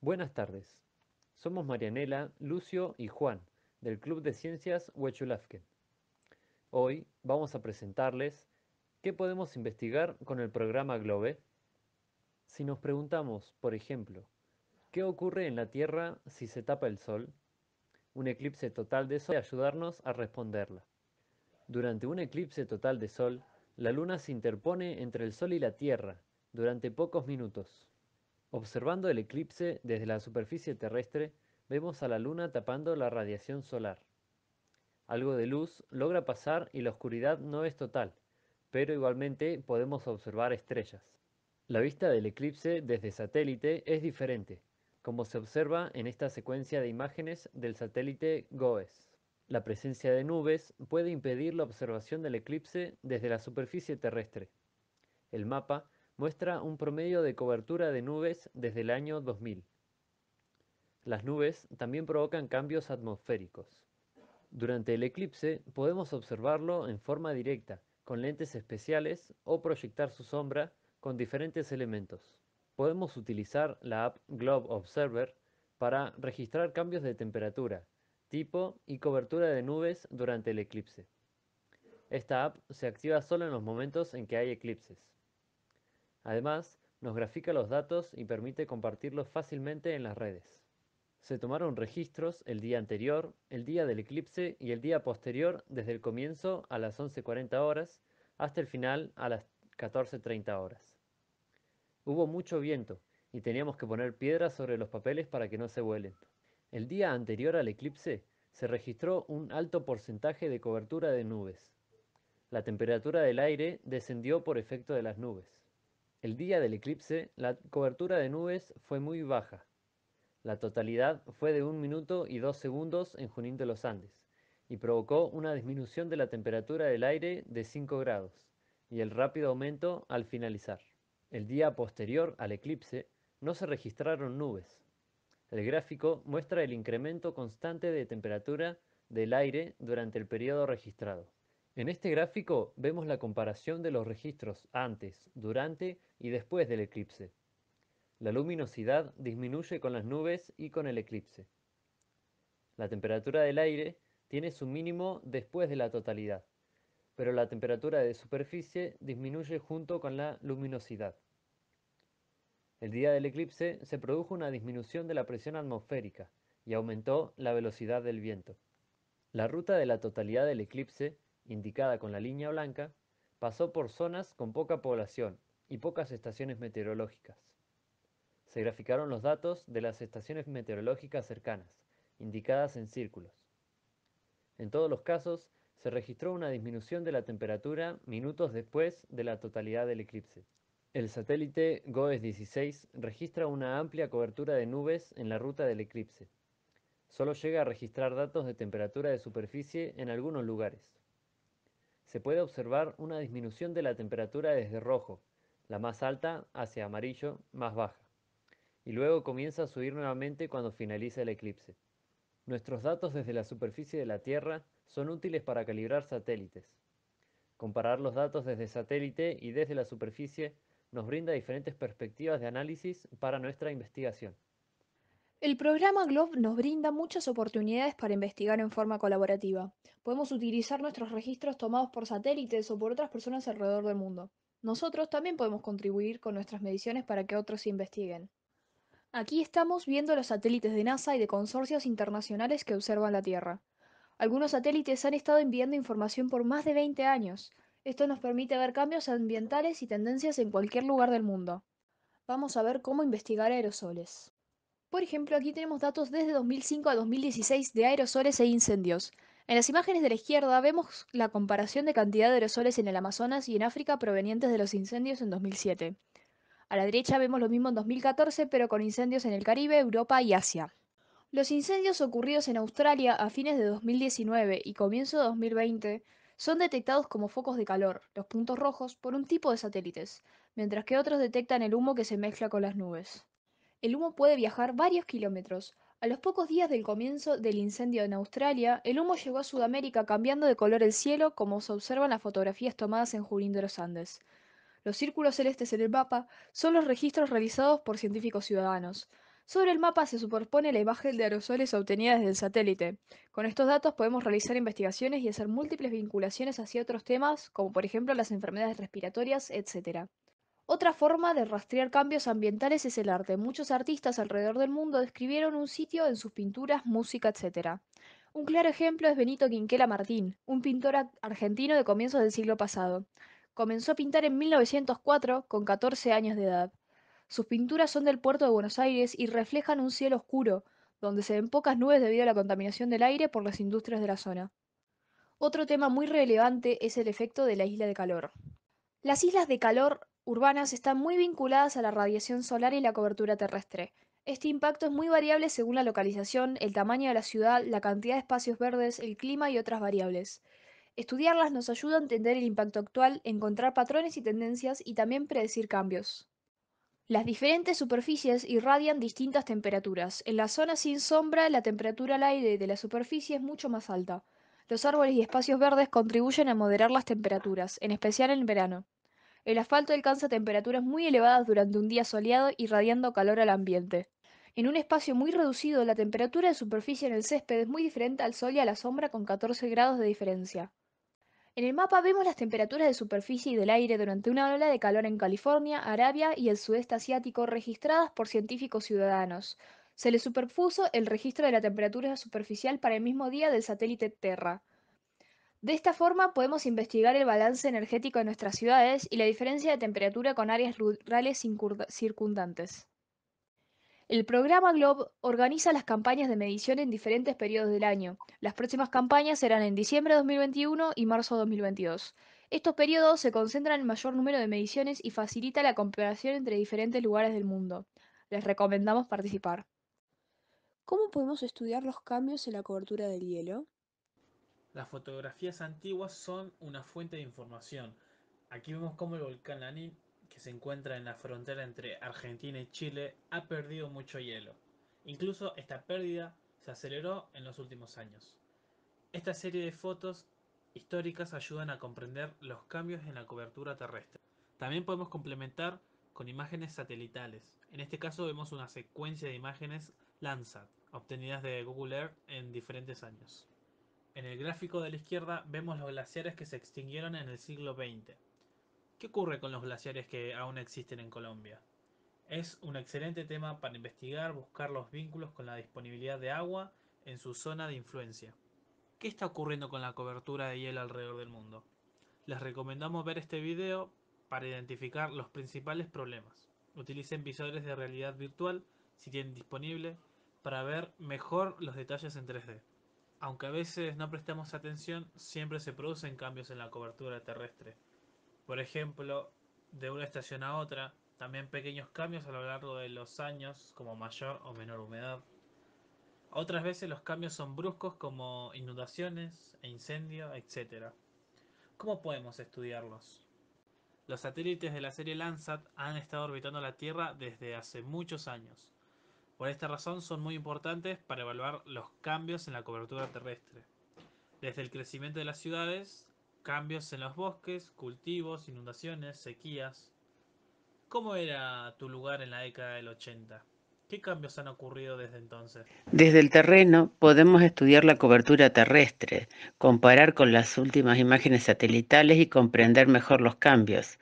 Buenas tardes. Somos Marianela, Lucio y Juan, del Club de Ciencias Huechulafken. Hoy vamos a presentarles qué podemos investigar con el programa GLOBE. Si nos preguntamos, por ejemplo, ¿qué ocurre en la Tierra si se tapa el Sol? Un eclipse total de Sol puede ayudarnos a responderla. Durante un eclipse total de Sol, la Luna se interpone entre el Sol y la Tierra durante pocos minutos. Observando el eclipse desde la superficie terrestre, vemos a la luna tapando la radiación solar. Algo de luz logra pasar y la oscuridad no es total, pero igualmente podemos observar estrellas. La vista del eclipse desde satélite es diferente, como se observa en esta secuencia de imágenes del satélite GOES. La presencia de nubes puede impedir la observación del eclipse desde la superficie terrestre. El mapa muestra un promedio de cobertura de nubes desde el año 2000. Las nubes también provocan cambios atmosféricos. Durante el eclipse podemos observarlo en forma directa, con lentes especiales o proyectar su sombra con diferentes elementos. Podemos utilizar la app Globe Observer para registrar cambios de temperatura, tipo y cobertura de nubes durante el eclipse. Esta app se activa solo en los momentos en que hay eclipses. Además, nos grafica los datos y permite compartirlos fácilmente en las redes. Se tomaron registros el día anterior, el día del eclipse y el día posterior desde el comienzo a las 11.40 horas hasta el final a las 14.30 horas. Hubo mucho viento y teníamos que poner piedras sobre los papeles para que no se vuelen. El día anterior al eclipse se registró un alto porcentaje de cobertura de nubes. La temperatura del aire descendió por efecto de las nubes. El día del eclipse, la cobertura de nubes fue muy baja. La totalidad fue de 1 minuto y 2 segundos en Junín de los Andes y provocó una disminución de la temperatura del aire de 5 grados y el rápido aumento al finalizar. El día posterior al eclipse no se registraron nubes. El gráfico muestra el incremento constante de temperatura del aire durante el periodo registrado. En este gráfico vemos la comparación de los registros antes, durante y después del eclipse. La luminosidad disminuye con las nubes y con el eclipse. La temperatura del aire tiene su mínimo después de la totalidad, pero la temperatura de superficie disminuye junto con la luminosidad. El día del eclipse se produjo una disminución de la presión atmosférica y aumentó la velocidad del viento. La ruta de la totalidad del eclipse indicada con la línea blanca, pasó por zonas con poca población y pocas estaciones meteorológicas. Se graficaron los datos de las estaciones meteorológicas cercanas, indicadas en círculos. En todos los casos, se registró una disminución de la temperatura minutos después de la totalidad del eclipse. El satélite GOES 16 registra una amplia cobertura de nubes en la ruta del eclipse. Solo llega a registrar datos de temperatura de superficie en algunos lugares se puede observar una disminución de la temperatura desde rojo, la más alta, hacia amarillo, más baja, y luego comienza a subir nuevamente cuando finaliza el eclipse. Nuestros datos desde la superficie de la Tierra son útiles para calibrar satélites. Comparar los datos desde satélite y desde la superficie nos brinda diferentes perspectivas de análisis para nuestra investigación. El programa GLOBE nos brinda muchas oportunidades para investigar en forma colaborativa. Podemos utilizar nuestros registros tomados por satélites o por otras personas alrededor del mundo. Nosotros también podemos contribuir con nuestras mediciones para que otros investiguen. Aquí estamos viendo los satélites de NASA y de consorcios internacionales que observan la Tierra. Algunos satélites han estado enviando información por más de 20 años. Esto nos permite ver cambios ambientales y tendencias en cualquier lugar del mundo. Vamos a ver cómo investigar aerosoles. Por ejemplo, aquí tenemos datos desde 2005 a 2016 de aerosoles e incendios. En las imágenes de la izquierda vemos la comparación de cantidad de aerosoles en el Amazonas y en África provenientes de los incendios en 2007. A la derecha vemos lo mismo en 2014, pero con incendios en el Caribe, Europa y Asia. Los incendios ocurridos en Australia a fines de 2019 y comienzo de 2020 son detectados como focos de calor, los puntos rojos, por un tipo de satélites, mientras que otros detectan el humo que se mezcla con las nubes. El humo puede viajar varios kilómetros. A los pocos días del comienzo del incendio en Australia, el humo llegó a Sudamérica cambiando de color el cielo como se observan las fotografías tomadas en Julín de los Andes. Los círculos celestes en el mapa son los registros realizados por científicos ciudadanos. Sobre el mapa se superpone la imagen de aerosoles obtenida desde el satélite. Con estos datos podemos realizar investigaciones y hacer múltiples vinculaciones hacia otros temas, como por ejemplo las enfermedades respiratorias, etc. Otra forma de rastrear cambios ambientales es el arte. Muchos artistas alrededor del mundo describieron un sitio en sus pinturas, música, etc. Un claro ejemplo es Benito Quinquela Martín, un pintor argentino de comienzos del siglo pasado. Comenzó a pintar en 1904 con 14 años de edad. Sus pinturas son del puerto de Buenos Aires y reflejan un cielo oscuro, donde se ven pocas nubes debido a la contaminación del aire por las industrias de la zona. Otro tema muy relevante es el efecto de la isla de calor. Las islas de calor urbanas están muy vinculadas a la radiación solar y la cobertura terrestre. Este impacto es muy variable según la localización, el tamaño de la ciudad, la cantidad de espacios verdes, el clima y otras variables. Estudiarlas nos ayuda a entender el impacto actual, encontrar patrones y tendencias y también predecir cambios. Las diferentes superficies irradian distintas temperaturas. En la zona sin sombra, la temperatura al aire de la superficie es mucho más alta. Los árboles y espacios verdes contribuyen a moderar las temperaturas, en especial en verano. El asfalto alcanza temperaturas muy elevadas durante un día soleado irradiando calor al ambiente. En un espacio muy reducido, la temperatura de superficie en el césped es muy diferente al sol y a la sombra con 14 grados de diferencia. En el mapa vemos las temperaturas de superficie y del aire durante una ola de calor en California, Arabia y el sudeste asiático registradas por científicos ciudadanos. Se le superpuso el registro de la temperatura superficial para el mismo día del satélite Terra. De esta forma podemos investigar el balance energético de nuestras ciudades y la diferencia de temperatura con áreas rurales circundantes. El programa GLOBE organiza las campañas de medición en diferentes periodos del año. Las próximas campañas serán en diciembre de 2021 y marzo de 2022. Estos periodos se concentran en mayor número de mediciones y facilita la comparación entre diferentes lugares del mundo. Les recomendamos participar. ¿Cómo podemos estudiar los cambios en la cobertura del hielo? Las fotografías antiguas son una fuente de información. Aquí vemos cómo el volcán Lanín, que se encuentra en la frontera entre Argentina y Chile, ha perdido mucho hielo. Incluso esta pérdida se aceleró en los últimos años. Esta serie de fotos históricas ayudan a comprender los cambios en la cobertura terrestre. También podemos complementar con imágenes satelitales. En este caso vemos una secuencia de imágenes Landsat, obtenidas de Google Earth en diferentes años. En el gráfico de la izquierda vemos los glaciares que se extinguieron en el siglo XX. ¿Qué ocurre con los glaciares que aún existen en Colombia? Es un excelente tema para investigar, buscar los vínculos con la disponibilidad de agua en su zona de influencia. ¿Qué está ocurriendo con la cobertura de hielo alrededor del mundo? Les recomendamos ver este video para identificar los principales problemas. Utilicen visores de realidad virtual, si tienen disponible, para ver mejor los detalles en 3D. Aunque a veces no prestemos atención, siempre se producen cambios en la cobertura terrestre. Por ejemplo, de una estación a otra, también pequeños cambios a lo largo de los años, como mayor o menor humedad. Otras veces los cambios son bruscos como inundaciones e incendios, etc. ¿Cómo podemos estudiarlos? Los satélites de la serie Landsat han estado orbitando la Tierra desde hace muchos años. Por esta razón son muy importantes para evaluar los cambios en la cobertura terrestre, desde el crecimiento de las ciudades, cambios en los bosques, cultivos, inundaciones, sequías. ¿Cómo era tu lugar en la década del 80? ¿Qué cambios han ocurrido desde entonces? Desde el terreno podemos estudiar la cobertura terrestre, comparar con las últimas imágenes satelitales y comprender mejor los cambios.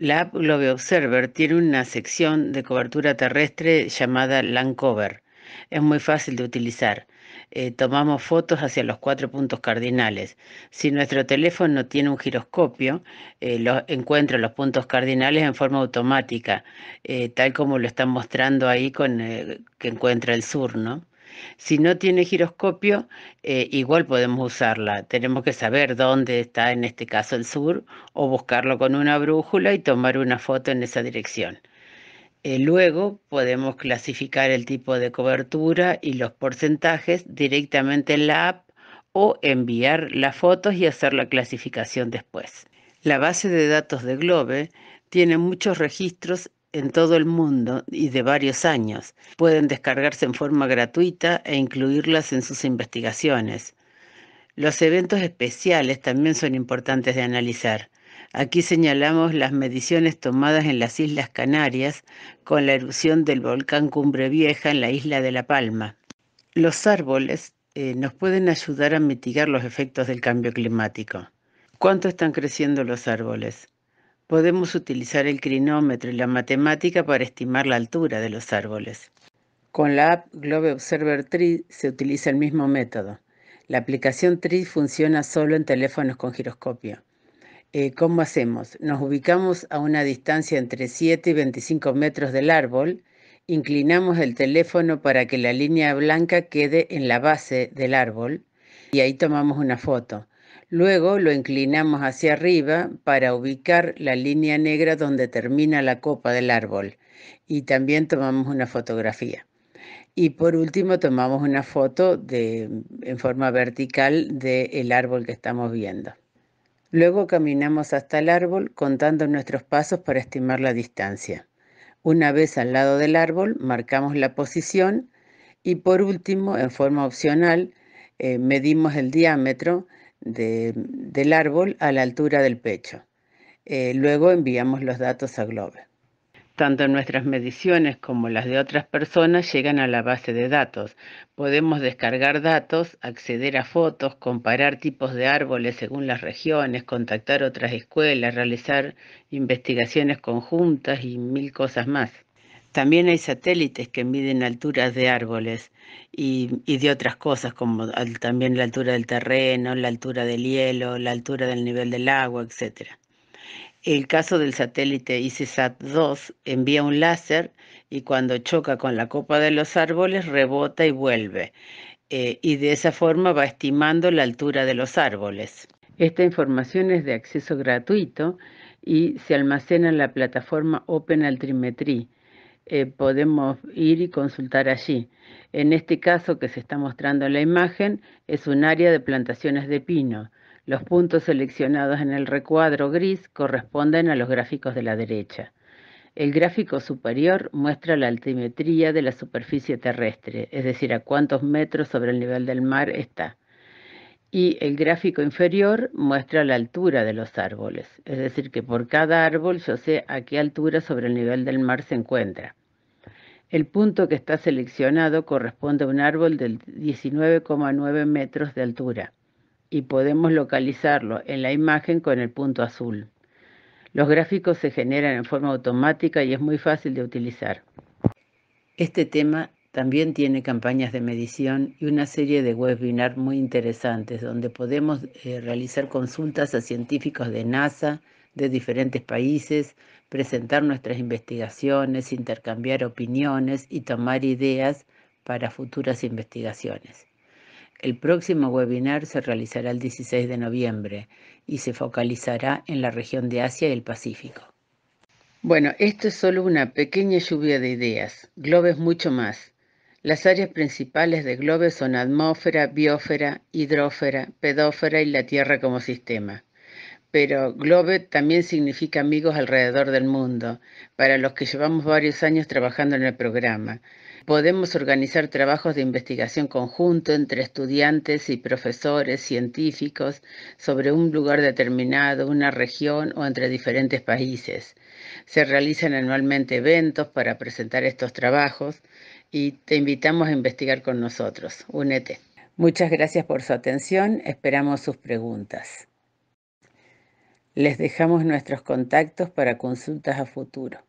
La app Globe Observer tiene una sección de cobertura terrestre llamada Land Cover. Es muy fácil de utilizar. Eh, tomamos fotos hacia los cuatro puntos cardinales. Si nuestro teléfono no tiene un giroscopio, eh, encuentra los puntos cardinales en forma automática, eh, tal como lo están mostrando ahí con que encuentra el sur, ¿no? Si no tiene giroscopio, eh, igual podemos usarla. Tenemos que saber dónde está, en este caso, el sur, o buscarlo con una brújula y tomar una foto en esa dirección. Eh, luego podemos clasificar el tipo de cobertura y los porcentajes directamente en la app o enviar las fotos y hacer la clasificación después. La base de datos de Globe tiene muchos registros en todo el mundo y de varios años. Pueden descargarse en forma gratuita e incluirlas en sus investigaciones. Los eventos especiales también son importantes de analizar. Aquí señalamos las mediciones tomadas en las Islas Canarias con la erupción del volcán Cumbre Vieja en la isla de La Palma. Los árboles eh, nos pueden ayudar a mitigar los efectos del cambio climático. ¿Cuánto están creciendo los árboles? podemos utilizar el crinómetro y la matemática para estimar la altura de los árboles. Con la app Globe Observer Tree se utiliza el mismo método. La aplicación Tree funciona solo en teléfonos con giroscopio. Eh, ¿Cómo hacemos? Nos ubicamos a una distancia entre 7 y 25 metros del árbol, inclinamos el teléfono para que la línea blanca quede en la base del árbol y ahí tomamos una foto. Luego lo inclinamos hacia arriba para ubicar la línea negra donde termina la copa del árbol y también tomamos una fotografía. Y por último tomamos una foto de, en forma vertical del árbol que estamos viendo. Luego caminamos hasta el árbol contando nuestros pasos para estimar la distancia. Una vez al lado del árbol marcamos la posición y por último, en forma opcional, eh, medimos el diámetro del árbol a la altura del pecho. Eh, luego enviamos los datos a Globe. Tanto nuestras mediciones como las de otras personas llegan a la base de datos. Podemos descargar datos, acceder a fotos, comparar tipos de árboles según las regiones, contactar otras escuelas, realizar investigaciones conjuntas y mil cosas más. También hay satélites que miden alturas de árboles y, de otras cosas, como también la altura del terreno, la altura del hielo, la altura del nivel del agua, etc. El caso del satélite ICESat-2 envía un láser y cuando choca con la copa de los árboles rebota y vuelve. Eh, y de esa forma va estimando la altura de los árboles. Esta información es de acceso gratuito y se almacena en la plataforma Open Altimetry eh, podemos ir y consultar allí. En este caso que se está mostrando en la imagen es un área de plantaciones de pino. Los puntos seleccionados en el recuadro gris corresponden a los gráficos de la derecha. El gráfico superior muestra la altimetría de la superficie terrestre, es decir, a cuántos metros sobre el nivel del mar está. Y el gráfico inferior muestra la altura de los árboles, es decir, que por cada árbol yo sé a qué altura sobre el nivel del mar se encuentra. El punto que está seleccionado corresponde a un árbol de 19,9 metros de altura y podemos localizarlo en la imagen con el punto azul. Los gráficos se generan en forma automática y es muy fácil de utilizar. Este tema también tiene campañas de medición y una serie de webinars muy interesantes donde podemos eh, realizar consultas a científicos de NASA, de diferentes países, presentar nuestras investigaciones, intercambiar opiniones y tomar ideas para futuras investigaciones. El próximo webinar se realizará el 16 de noviembre y se focalizará en la región de Asia y el Pacífico. Bueno, esto es solo una pequeña lluvia de ideas. Globes es mucho más. Las áreas principales de globes son atmósfera, biósfera, hidrófera, pedófera y la Tierra como sistema pero Globe también significa amigos alrededor del mundo, para los que llevamos varios años trabajando en el programa. Podemos organizar trabajos de investigación conjunto entre estudiantes y profesores científicos sobre un lugar determinado, una región o entre diferentes países. Se realizan anualmente eventos para presentar estos trabajos y te invitamos a investigar con nosotros. Únete. Muchas gracias por su atención. Esperamos sus preguntas. Les dejamos nuestros contactos para consultas a futuro.